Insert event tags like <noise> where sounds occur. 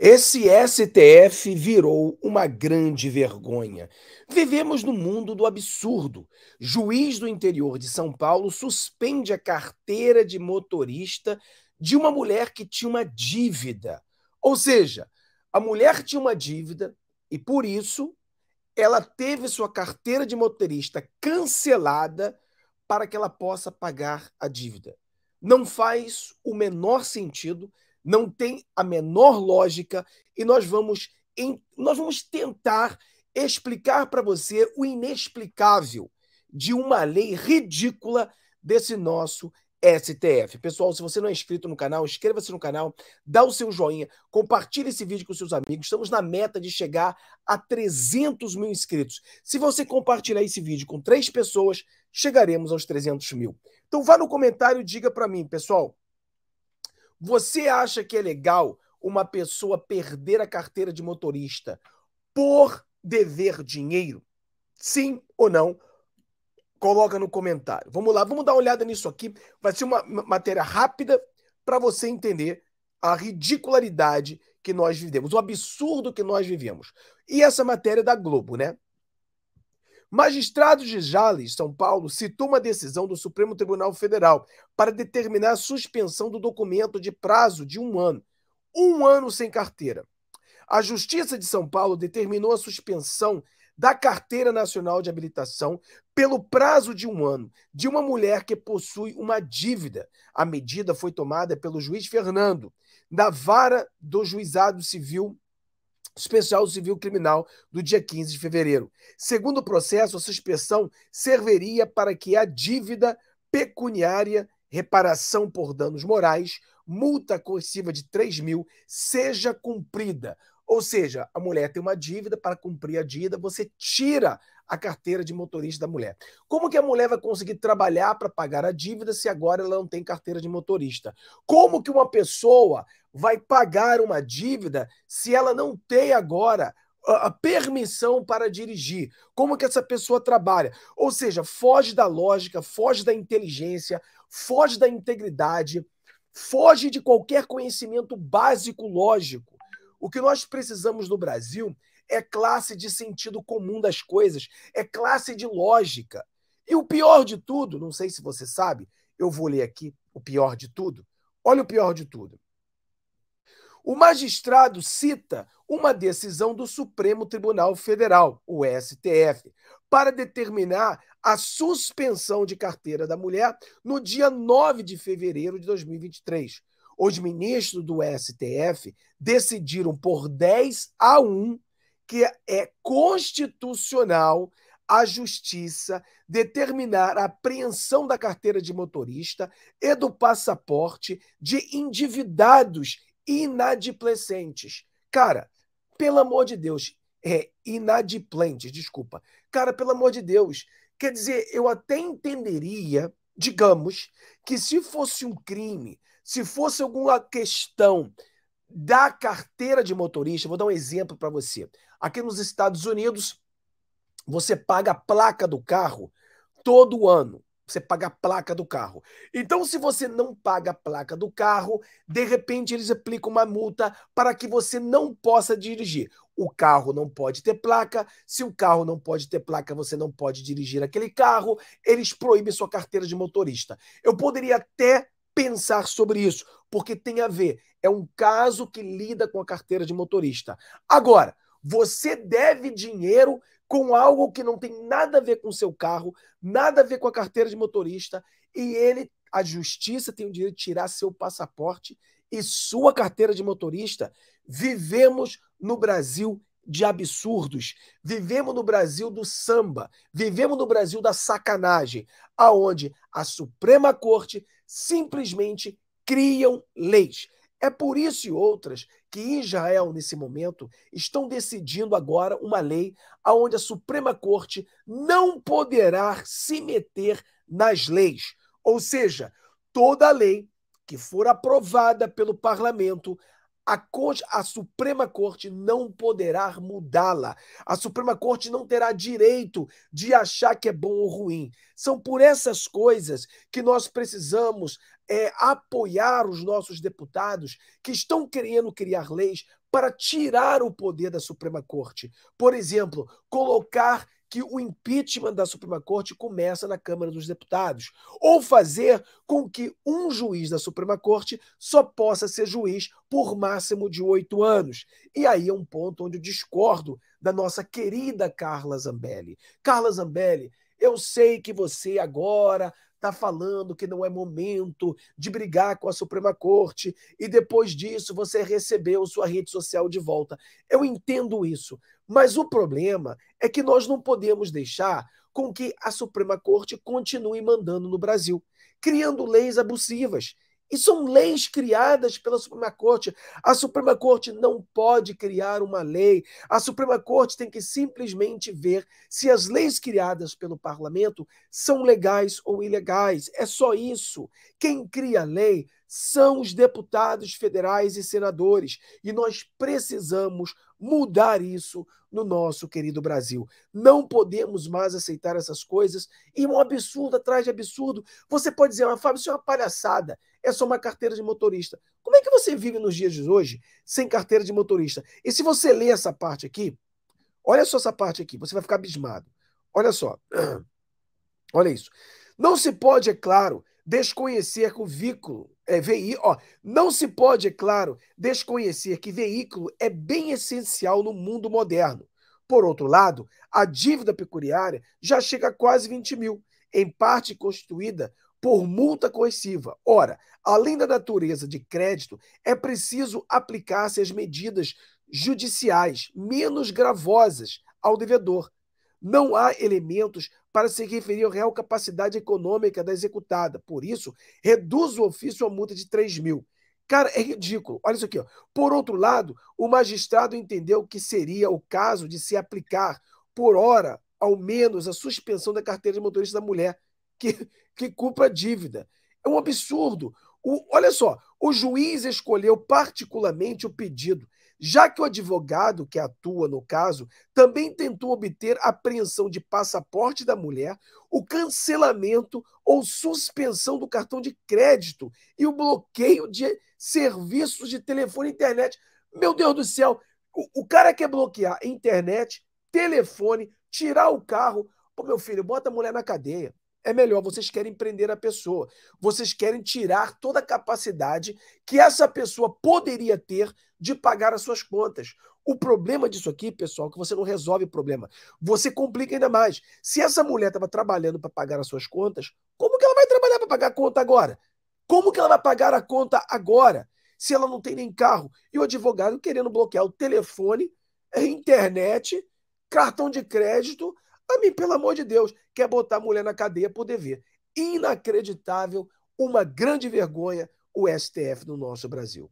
Esse STF virou uma grande vergonha. Vivemos no mundo do absurdo. Juiz do interior de São Paulo suspende a carteira de motorista de uma mulher que tinha uma dívida. Ou seja, a mulher tinha uma dívida e por isso ela teve sua carteira de motorista cancelada para que ela possa pagar a dívida. Não faz o menor sentido não tem a menor lógica e nós vamos, em, nós vamos tentar explicar para você o inexplicável de uma lei ridícula desse nosso STF. Pessoal, se você não é inscrito no canal, inscreva-se no canal, dá o seu joinha, compartilhe esse vídeo com seus amigos. Estamos na meta de chegar a 300 mil inscritos. Se você compartilhar esse vídeo com três pessoas, chegaremos aos 300 mil. Então vá no comentário e diga para mim, pessoal, você acha que é legal uma pessoa perder a carteira de motorista por dever dinheiro? Sim ou não? Coloca no comentário. Vamos lá, vamos dar uma olhada nisso aqui. Vai ser uma matéria rápida para você entender a ridicularidade que nós vivemos, o absurdo que nós vivemos. E essa matéria é da Globo, né? Magistrados de Jales, São Paulo, citou uma decisão do Supremo Tribunal Federal para determinar a suspensão do documento de prazo de um ano. Um ano sem carteira. A Justiça de São Paulo determinou a suspensão da Carteira Nacional de Habilitação pelo prazo de um ano de uma mulher que possui uma dívida. A medida foi tomada pelo juiz Fernando, da vara do Juizado Civil Especial Civil Criminal do dia 15 de fevereiro. Segundo o processo, a suspensão serviria para que a dívida pecuniária, reparação por danos morais, multa coerciva de 3 mil seja cumprida. Ou seja, a mulher tem uma dívida, para cumprir a dívida, você tira a carteira de motorista da mulher. Como que a mulher vai conseguir trabalhar para pagar a dívida se agora ela não tem carteira de motorista? Como que uma pessoa vai pagar uma dívida se ela não tem agora a permissão para dirigir. Como que essa pessoa trabalha? Ou seja, foge da lógica, foge da inteligência, foge da integridade, foge de qualquer conhecimento básico lógico. O que nós precisamos no Brasil é classe de sentido comum das coisas, é classe de lógica. E o pior de tudo, não sei se você sabe, eu vou ler aqui o pior de tudo. Olha o pior de tudo. O magistrado cita uma decisão do Supremo Tribunal Federal, o STF, para determinar a suspensão de carteira da mulher no dia 9 de fevereiro de 2023. Os ministros do STF decidiram por 10 a 1 que é constitucional a justiça determinar a apreensão da carteira de motorista e do passaporte de endividados inadimplentes. Cara, pelo amor de Deus, é inadimplentes, desculpa. Cara, pelo amor de Deus, quer dizer, eu até entenderia, digamos, que se fosse um crime, se fosse alguma questão da carteira de motorista, vou dar um exemplo para você. Aqui nos Estados Unidos, você paga a placa do carro todo ano você paga a placa do carro. Então, se você não paga a placa do carro, de repente eles aplicam uma multa para que você não possa dirigir. O carro não pode ter placa. Se o carro não pode ter placa, você não pode dirigir aquele carro. Eles proíbem sua carteira de motorista. Eu poderia até pensar sobre isso, porque tem a ver. É um caso que lida com a carteira de motorista. Agora, você deve dinheiro com algo que não tem nada a ver com o seu carro, nada a ver com a carteira de motorista, e ele, a justiça tem o direito de tirar seu passaporte e sua carteira de motorista. Vivemos no Brasil de absurdos. Vivemos no Brasil do samba, vivemos no Brasil da sacanagem, aonde a Suprema Corte simplesmente criam leis. É por isso e outras que Israel, nesse momento, estão decidindo agora uma lei aonde a Suprema Corte não poderá se meter nas leis. Ou seja, toda lei que for aprovada pelo parlamento a, a Suprema Corte não poderá mudá-la. A Suprema Corte não terá direito de achar que é bom ou ruim. São por essas coisas que nós precisamos é, apoiar os nossos deputados que estão querendo criar leis para tirar o poder da Suprema Corte. Por exemplo, colocar que o impeachment da Suprema Corte começa na Câmara dos Deputados, ou fazer com que um juiz da Suprema Corte só possa ser juiz por máximo de oito anos. E aí é um ponto onde eu discordo da nossa querida Carla Zambelli. Carla Zambelli, eu sei que você agora está falando que não é momento de brigar com a Suprema Corte e depois disso você recebeu sua rede social de volta. Eu entendo isso, mas o problema é que nós não podemos deixar com que a Suprema Corte continue mandando no Brasil, criando leis abusivas. E são leis criadas pela Suprema Corte. A Suprema Corte não pode criar uma lei. A Suprema Corte tem que simplesmente ver se as leis criadas pelo parlamento são legais ou ilegais. É só isso. Quem cria lei são os deputados federais e senadores. E nós precisamos mudar isso no nosso querido Brasil. Não podemos mais aceitar essas coisas e um absurdo atrás de absurdo. Você pode dizer, mas ah, Fábio, isso é uma palhaçada, é só uma carteira de motorista. Como é que você vive nos dias de hoje sem carteira de motorista? E se você ler essa parte aqui, olha só essa parte aqui, você vai ficar abismado. Olha só. <clears throat> Olha isso. Não se pode, é claro, desconhecer que o veículo é veículo, ó, não se pode, é claro, desconhecer que veículo é bem essencial no mundo moderno. Por outro lado, a dívida pecuniária já chega a quase 20 mil, em parte constituída por multa coerciva. Ora, além da natureza de crédito, é preciso aplicar-se as medidas judiciais menos gravosas ao devedor, não há elementos para se referir à real capacidade econômica da executada. Por isso, reduz o ofício à multa de 3 mil. Cara, é ridículo. Olha isso aqui. Ó. Por outro lado, o magistrado entendeu que seria o caso de se aplicar, por hora, ao menos, a suspensão da carteira de motorista da mulher que, que cumpra a dívida. É um absurdo. O, olha só, o juiz escolheu particularmente o pedido já que o advogado que atua no caso também tentou obter apreensão de passaporte da mulher, o cancelamento ou suspensão do cartão de crédito e o bloqueio de serviços de telefone e internet. Meu Deus do céu, o, o cara quer bloquear internet, telefone, tirar o carro. Pô, meu filho, bota a mulher na cadeia é melhor. Vocês querem prender a pessoa. Vocês querem tirar toda a capacidade que essa pessoa poderia ter de pagar as suas contas. O problema disso aqui, pessoal, é que você não resolve o problema. Você complica ainda mais. Se essa mulher estava trabalhando para pagar as suas contas, como que ela vai trabalhar para pagar a conta agora? Como que ela vai pagar a conta agora? Se ela não tem nem carro. E o advogado querendo bloquear o telefone, a internet, cartão de crédito, Amigo, pelo amor de Deus, quer botar a mulher na cadeia por dever. Inacreditável, uma grande vergonha o STF no nosso Brasil.